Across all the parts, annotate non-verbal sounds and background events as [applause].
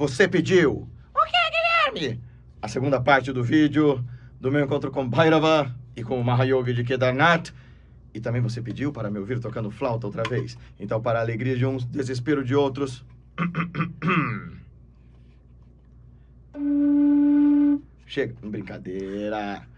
Você pediu. O que, Guilherme? A segunda parte do vídeo do meu encontro com Bhairava e com o Mahayogi de Kedarnath. E também você pediu para me ouvir tocando flauta outra vez. Então, para a alegria de uns, desespero de outros. [coughs] Chega, brincadeira.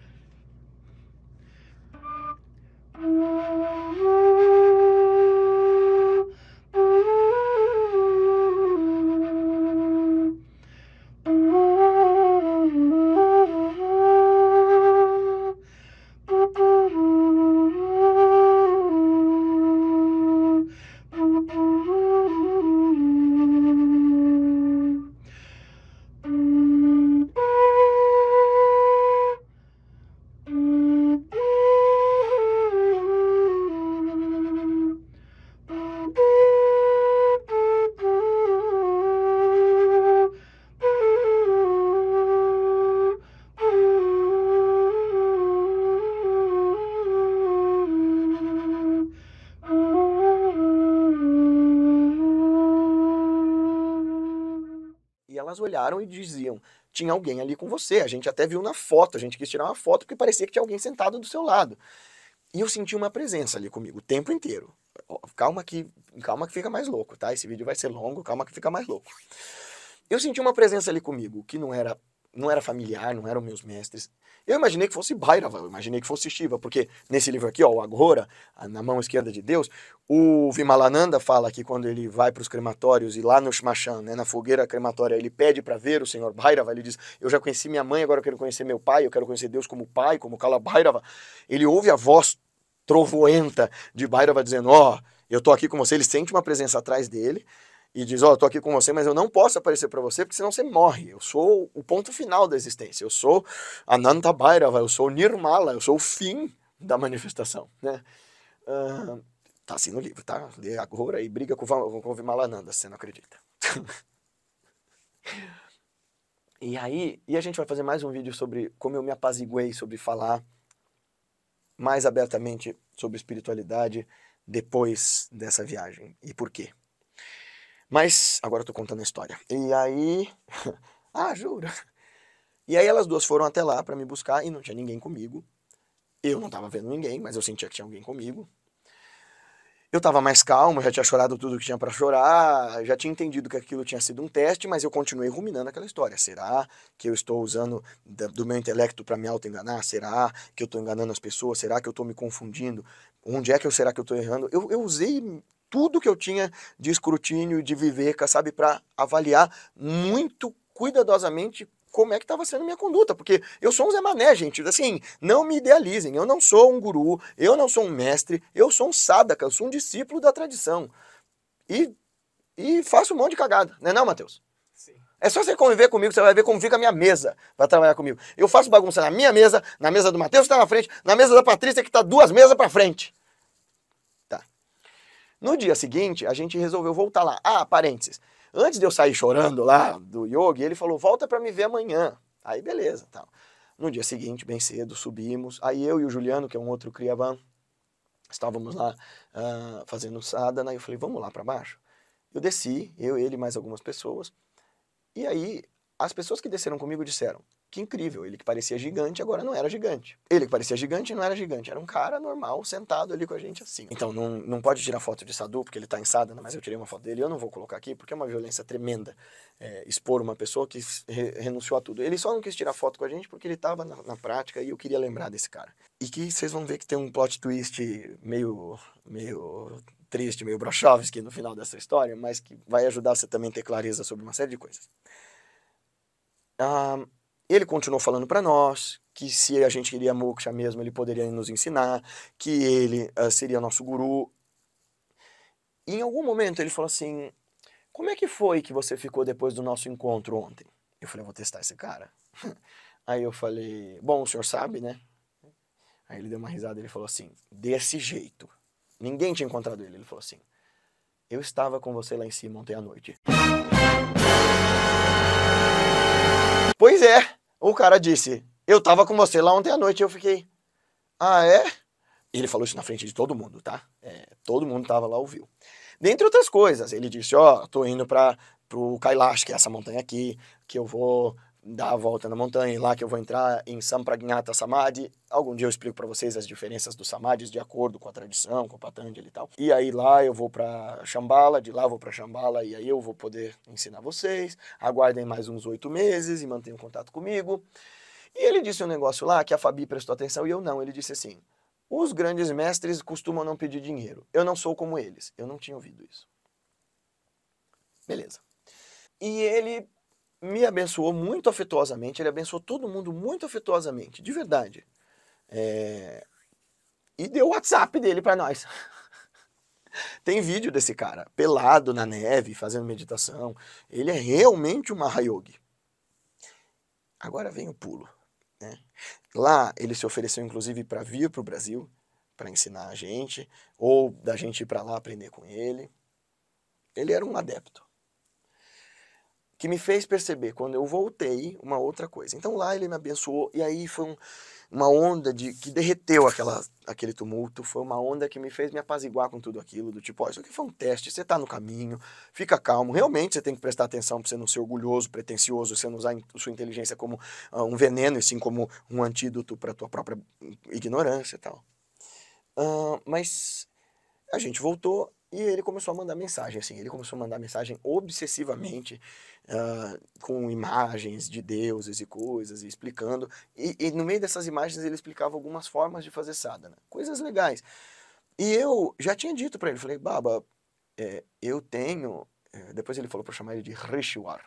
olharam e diziam: tinha alguém ali com você. A gente até viu na foto, a gente quis tirar uma foto porque parecia que tinha alguém sentado do seu lado. E eu senti uma presença ali comigo o tempo inteiro. Calma que, calma que fica mais louco, tá? Esse vídeo vai ser longo, calma que fica mais louco. Eu senti uma presença ali comigo que não era não era familiar, não eram meus mestres. Eu imaginei que fosse Bhairava, eu imaginei que fosse Shiva, porque nesse livro aqui, ó, o Agora, na mão esquerda de Deus, o Vimalananda fala que quando ele vai para os crematórios e lá no Shmashan, né, na fogueira crematória, ele pede para ver o senhor Bhairava, ele diz, eu já conheci minha mãe, agora eu quero conhecer meu pai, eu quero conhecer Deus como pai, como Kala Bhairava. Ele ouve a voz trovoenta de Bhairava dizendo, ó, oh, eu tô aqui com você, ele sente uma presença atrás dele, e diz: Ó, oh, eu tô aqui com você, mas eu não posso aparecer para você porque senão você morre. Eu sou o ponto final da existência. Eu sou Ananta Bhairava, eu sou Nirmala, eu sou o fim da manifestação, né? Uh, tá assim no livro, tá? Lê agora e briga com, com o Vimalananda, se você não acredita. [laughs] e aí, e a gente vai fazer mais um vídeo sobre como eu me apaziguei, sobre falar mais abertamente sobre espiritualidade depois dessa viagem e por quê. Mas agora eu tô contando a história. E aí. [laughs] ah, jura? E aí elas duas foram até lá para me buscar e não tinha ninguém comigo. Eu não tava vendo ninguém, mas eu sentia que tinha alguém comigo. Eu tava mais calmo, já tinha chorado tudo que tinha para chorar, já tinha entendido que aquilo tinha sido um teste, mas eu continuei ruminando aquela história. Será que eu estou usando do meu intelecto para me auto-enganar? Será que eu estou enganando as pessoas? Será que eu estou me confundindo? Onde é que eu será que eu estou errando? Eu, eu usei tudo que eu tinha de escrutínio, de viveca, sabe, para avaliar muito cuidadosamente como é que estava sendo minha conduta, porque eu sou um Zé Mané, gente, assim, não me idealizem, eu não sou um guru, eu não sou um mestre, eu sou um sadaka, eu sou um discípulo da tradição. E, e faço um monte de cagada, não é não, Matheus? Sim. É só você conviver comigo, você vai ver como fica a minha mesa para trabalhar comigo. Eu faço bagunça na minha mesa, na mesa do Matheus que está na frente, na mesa da Patrícia que está duas mesas para frente. No dia seguinte, a gente resolveu voltar lá. Ah, parênteses. Antes de eu sair chorando lá do yoga, ele falou: "Volta para me ver amanhã". Aí beleza, tal. No dia seguinte, bem cedo, subimos. Aí eu e o Juliano, que é um outro criaban estávamos lá uh, fazendo sadhana, né? e eu falei: "Vamos lá para baixo". Eu desci, eu, ele mais algumas pessoas. E aí as pessoas que desceram comigo disseram: que incrível, ele que parecia gigante agora não era gigante. Ele que parecia gigante não era gigante, era um cara normal sentado ali com a gente assim. Então não, não pode tirar foto de Sadu porque ele tá em Sada, mas eu tirei uma foto dele, eu não vou colocar aqui porque é uma violência tremenda é, expor uma pessoa que re renunciou a tudo. Ele só não quis tirar foto com a gente porque ele tava na, na prática e eu queria lembrar desse cara. E que vocês vão ver que tem um plot twist meio meio triste, meio Brochovski no final dessa história, mas que vai ajudar você também a ter clareza sobre uma série de coisas. Ah, ele continuou falando para nós que se a gente queria moksha mesmo, ele poderia nos ensinar, que ele uh, seria nosso guru. E em algum momento ele falou assim: Como é que foi que você ficou depois do nosso encontro ontem? Eu falei: Vou testar esse cara. [laughs] Aí eu falei: Bom, o senhor sabe, né? Aí ele deu uma risada e ele falou assim: Desse jeito. Ninguém tinha encontrado ele. Ele falou assim: Eu estava com você lá em cima ontem à noite. Pois é. O cara disse: Eu tava com você lá ontem à noite. Eu fiquei: Ah, é? Ele falou isso na frente de todo mundo, tá? É, todo mundo tava lá, ouviu. Dentre outras coisas, ele disse: Ó, oh, tô indo para pro Kailash, que é essa montanha aqui, que eu vou dar a volta na montanha, lá que eu vou entrar em Sampragnata Samadhi. Algum dia eu explico para vocês as diferenças dos samadhis de acordo com a tradição, com o Patanjali e tal. E aí lá eu vou para Shambhala, de lá eu vou para Shambhala e aí eu vou poder ensinar vocês. Aguardem mais uns oito meses e mantenham contato comigo. E ele disse um negócio lá que a Fabi prestou atenção e eu não. Ele disse assim: os grandes mestres costumam não pedir dinheiro. Eu não sou como eles. Eu não tinha ouvido isso. Beleza. E ele me abençoou muito afetuosamente, ele abençoou todo mundo muito afetuosamente, de verdade. É... E deu o WhatsApp dele para nós. [laughs] Tem vídeo desse cara, pelado na neve, fazendo meditação. Ele é realmente um Mahayogi. Agora vem o pulo. Né? Lá ele se ofereceu, inclusive, para vir para o Brasil, para ensinar a gente, ou da gente ir para lá aprender com ele. Ele era um adepto que me fez perceber, quando eu voltei, uma outra coisa. Então lá ele me abençoou, e aí foi um, uma onda de que derreteu aquela, aquele tumulto, foi uma onda que me fez me apaziguar com tudo aquilo, do tipo, ó, oh, isso aqui foi um teste, você está no caminho, fica calmo, realmente você tem que prestar atenção para você não ser orgulhoso, pretencioso, você não usar sua inteligência como uh, um veneno e sim como um antídoto para tua própria ignorância e tal. Uh, mas a gente voltou e ele começou a mandar mensagem, assim, ele começou a mandar mensagem obsessivamente, uh, com imagens de deuses e coisas, e explicando. E, e, no meio dessas imagens ele explicava algumas formas de fazer sadhana, né? coisas legais. E eu já tinha dito para ele, falei, Baba, é, eu tenho. É", depois ele falou para chamar ele de Rishiwar.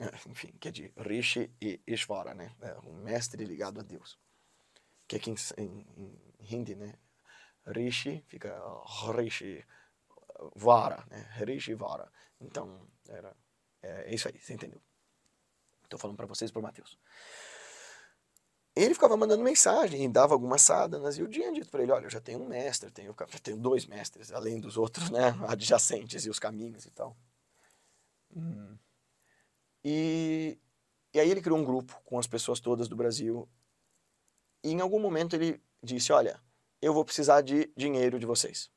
É, enfim, que é de Rishi e Ishvara, né? É, um mestre ligado a Deus. Que aqui em, em, em Hindi, né? Rishi fica oh, Rishi Vara, né? Rishi Vara. Então, era, é, é isso aí, você entendeu? Estou falando para vocês por Mateus. Ele ficava mandando mensagem e dava algumas sadhanas, e eu tinha dito para ele: olha, eu já tenho um mestre, tenho, já tenho dois mestres, além dos outros, né? Adjacentes e os caminhos e tal. Hum. E, e aí ele criou um grupo com as pessoas todas do Brasil. E em algum momento ele disse: olha, eu vou precisar de dinheiro de vocês.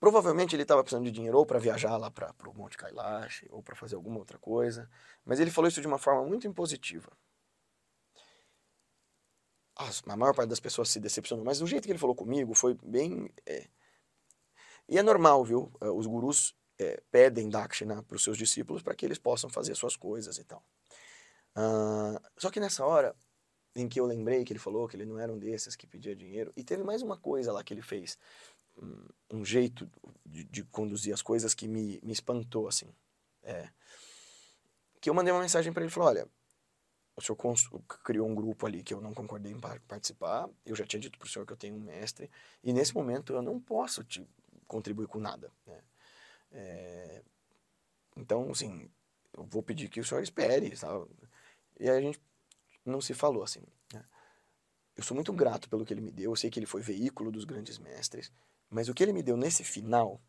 Provavelmente ele estava precisando de dinheiro ou para viajar lá para o Monte Kailash ou para fazer alguma outra coisa, mas ele falou isso de uma forma muito impositiva. A maior parte das pessoas se decepcionou, mas o jeito que ele falou comigo foi bem. É... E é normal, viu? É, os gurus é, pedem dakshina para os seus discípulos para que eles possam fazer suas coisas e tal. Uh, só que nessa hora, em que eu lembrei que ele falou que ele não era um desses que pedia dinheiro. E teve mais uma coisa lá que ele fez, um, um jeito de, de, conduzir as coisas que me, me espantou, assim. É, que eu mandei uma mensagem para ele e falei, olha, o senhor criou um grupo ali que eu não concordei em participar, eu já tinha dito pro senhor que eu tenho um mestre, e nesse momento eu não posso te contribuir com nada. Né? É, então, assim, eu vou pedir que o senhor espere, sabe? E a gente não se falou assim. Né? Eu sou muito grato pelo que ele me deu, eu sei que ele foi veículo dos grandes mestres, mas o que ele me deu nesse final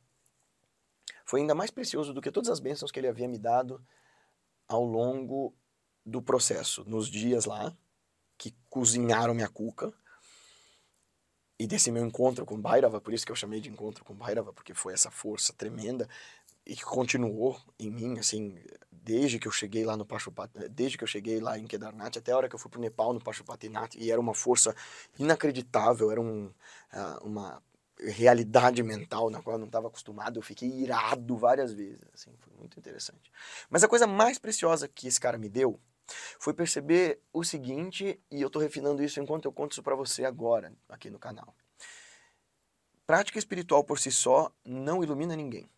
foi ainda mais precioso do que todas as bênçãos que ele havia me dado ao longo do processo, nos dias lá que cozinharam minha cuca e desse meu encontro com Bhairava, por isso que eu chamei de encontro com Bhairava, porque foi essa força tremenda e que continuou em mim, assim, desde que eu cheguei lá no Pashupati, eh, desde que eu cheguei lá em Kedarnath, até a hora que eu fui para o Nepal, no Pashupatinath, e era uma força inacreditável, era um, ah, uma realidade mental na qual eu não estava acostumado, eu fiquei irado várias vezes, assim, foi muito interessante. Mas a coisa mais preciosa que esse cara me deu foi perceber o seguinte, e eu estou refinando isso enquanto eu conto isso para você agora, aqui no canal. Prática espiritual por si só não ilumina ninguém.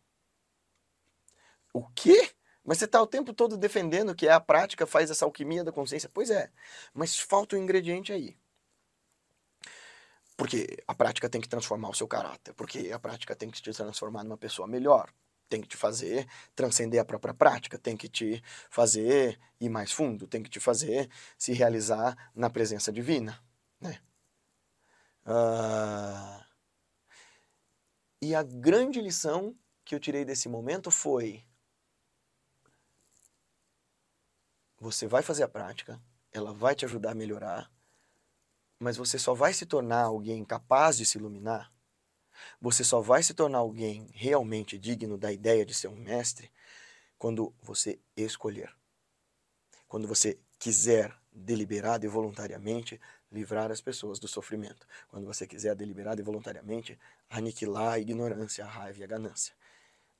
O quê? Mas você está o tempo todo defendendo que é a prática faz essa alquimia da consciência. Pois é, mas falta um ingrediente aí. Porque a prática tem que transformar o seu caráter, porque a prática tem que te transformar numa pessoa melhor, tem que te fazer transcender a própria prática, tem que te fazer ir mais fundo, tem que te fazer se realizar na presença divina. Né? Uh... E a grande lição que eu tirei desse momento foi: Você vai fazer a prática, ela vai te ajudar a melhorar, mas você só vai se tornar alguém capaz de se iluminar, você só vai se tornar alguém realmente digno da ideia de ser um mestre quando você escolher. Quando você quiser, deliberado e voluntariamente, livrar as pessoas do sofrimento. Quando você quiser, deliberado e voluntariamente, aniquilar a ignorância, a raiva e a ganância.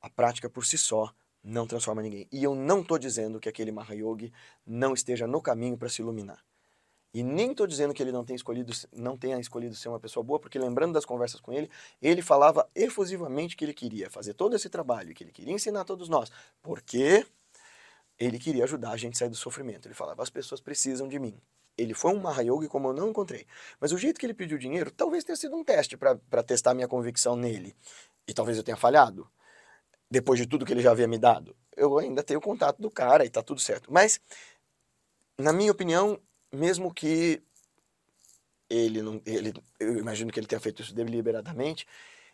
A prática por si só não transforma ninguém. E eu não estou dizendo que aquele Mahayogi não esteja no caminho para se iluminar. E nem estou dizendo que ele não tenha, escolhido, não tenha escolhido ser uma pessoa boa, porque lembrando das conversas com ele, ele falava efusivamente que ele queria fazer todo esse trabalho, que ele queria ensinar a todos nós, porque ele queria ajudar a gente a sair do sofrimento. Ele falava, as pessoas precisam de mim. Ele foi um Mahayogi como eu não encontrei. Mas o jeito que ele pediu dinheiro, talvez tenha sido um teste para testar minha convicção nele. E talvez eu tenha falhado depois de tudo que ele já havia me dado? Eu ainda tenho contato do cara e tá tudo certo. Mas, na minha opinião, mesmo que ele não. Ele, eu imagino que ele tenha feito isso deliberadamente.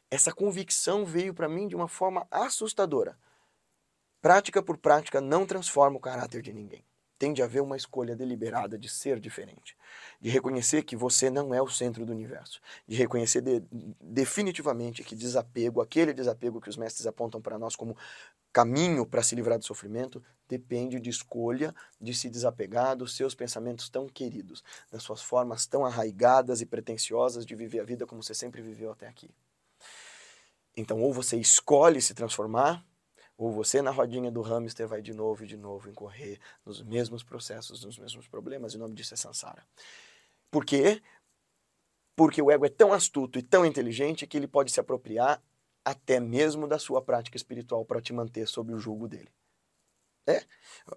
Essa convicção veio para mim de uma forma assustadora. Prática por prática não transforma o caráter de ninguém tem de haver uma escolha deliberada de ser diferente, de reconhecer que você não é o centro do universo, de reconhecer de, definitivamente que desapego, aquele desapego que os mestres apontam para nós como caminho para se livrar do sofrimento, depende de escolha de se desapegar dos seus pensamentos tão queridos, das suas formas tão arraigadas e pretensiosas de viver a vida como você sempre viveu até aqui. Então, ou você escolhe se transformar, ou você na rodinha do hamster vai de novo e de novo incorrer nos mesmos processos, nos mesmos problemas, e o nome disso é samsara. Por quê? Porque o ego é tão astuto e tão inteligente que ele pode se apropriar até mesmo da sua prática espiritual para te manter sob o jugo dele. É.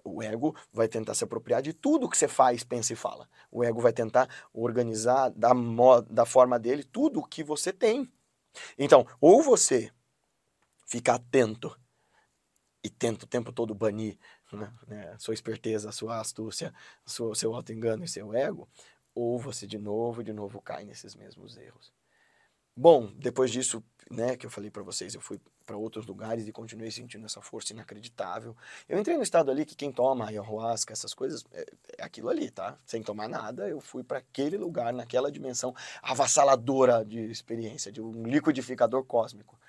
O ego vai tentar se apropriar de tudo que você faz, pensa e fala. O ego vai tentar organizar da, da forma dele tudo o que você tem. Então, ou você fica atento e tenta o tempo todo banir né, né sua esperteza, sua astúcia, seu, seu auto-engano e seu ego, ou você de novo, de novo cai nesses mesmos erros. Bom, depois disso, né, que eu falei para vocês, eu fui para outros lugares e continuei sentindo essa força inacreditável. Eu entrei no estado ali que quem toma ayahuasca, essas coisas, é, é aquilo ali, tá? Sem tomar nada, eu fui para aquele lugar, naquela dimensão avassaladora de experiência, de um liquidificador cósmico.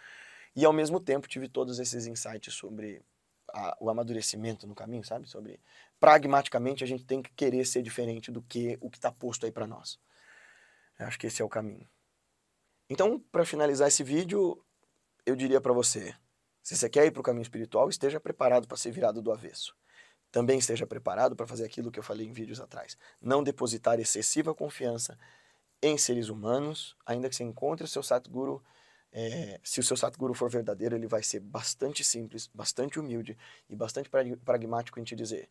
E ao mesmo tempo tive todos esses insights sobre a, o amadurecimento no caminho, sabe? Sobre pragmaticamente a gente tem que querer ser diferente do que o que está posto aí para nós. Eu acho que esse é o caminho. Então, para finalizar esse vídeo, eu diria para você: se você quer ir para o caminho espiritual, esteja preparado para ser virado do avesso. Também esteja preparado para fazer aquilo que eu falei em vídeos atrás. Não depositar excessiva confiança em seres humanos, ainda que você encontre o seu Satguru é, se o seu Satguru for verdadeiro, ele vai ser bastante simples, bastante humilde e bastante pragmático em te dizer: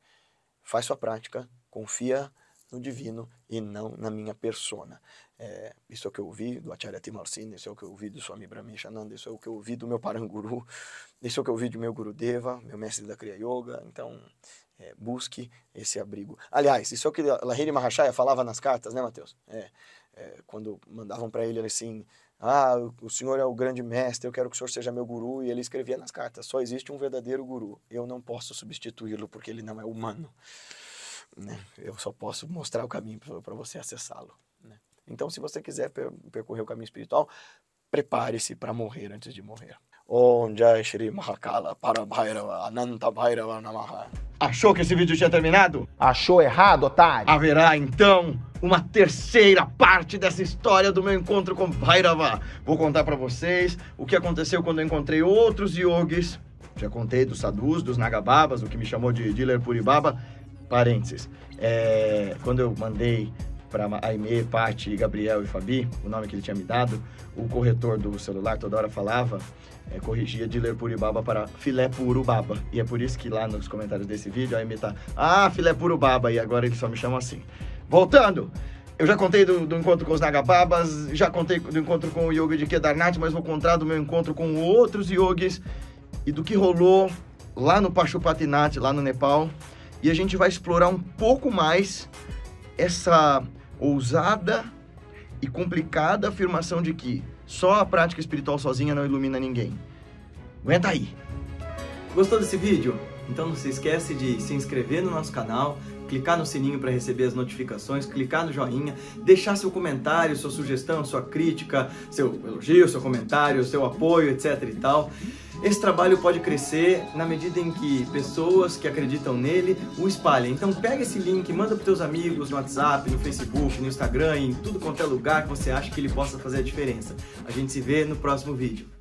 faz sua prática, confia no divino e não na minha persona. É, isso é o que eu ouvi do Acharya Timarcina, isso é o que eu ouvi do Swami Brahmeshananda, isso é o que eu ouvi do meu Paranguru, [laughs] isso é o que eu ouvi do meu Gurudeva, meu mestre da Kriya Yoga. Então, é, busque esse abrigo. Aliás, isso é o que Lahiri Mahashaya falava nas cartas, né, Mateus? É, é quando mandavam para ele assim ah, o senhor é o grande mestre, eu quero que o senhor seja meu guru. E ele escrevia nas cartas: só existe um verdadeiro guru. Eu não posso substituí-lo porque ele não é humano. Né? Eu só posso mostrar o caminho para você acessá-lo. Né? Então, se você quiser percorrer o caminho espiritual, prepare-se para morrer antes de morrer. Om Jai Shri Mahakala Parabhairava Ananta Bhairava Namaha. Achou que esse vídeo tinha terminado? Achou errado, otário? Haverá então uma terceira parte dessa história do meu encontro com Bhairava. Vou contar para vocês o que aconteceu quando eu encontrei outros yogis. Já contei dos sadhus, dos nagababas, o que me chamou de dealer puribaba. Parênteses. É, quando eu mandei para Aime, Pati, Gabriel e Fabi, o nome que ele tinha me dado, o corretor do celular toda hora falava é, corrigia de ler puribaba para filé purubaba. E é por isso que lá nos comentários desse vídeo a me tá, ah, filé purubaba, e agora ele só me chama assim. Voltando! Eu já contei do, do, encontro com os Nagababas, já contei do encontro com o Yogi de Kedarnath, mas vou contar do meu encontro com outros yogis e do que rolou lá no Pashupatinath, lá no Nepal. E a gente vai explorar um pouco mais essa ousada e complicada afirmação de que só a prática espiritual sozinha não ilumina ninguém. Aguenta aí. Gostou desse vídeo? Então não se esquece de se inscrever no nosso canal, clicar no sininho para receber as notificações, clicar no joinha, deixar seu comentário, sua sugestão, sua crítica, seu elogio, seu comentário, seu apoio, etc e tal. Esse trabalho pode crescer na medida em que pessoas que acreditam nele o espalhem. Então pega esse link, manda para teus amigos no WhatsApp, no Facebook, no Instagram, em tudo quanto é lugar que você acha que ele possa fazer a diferença. A gente se vê no próximo vídeo.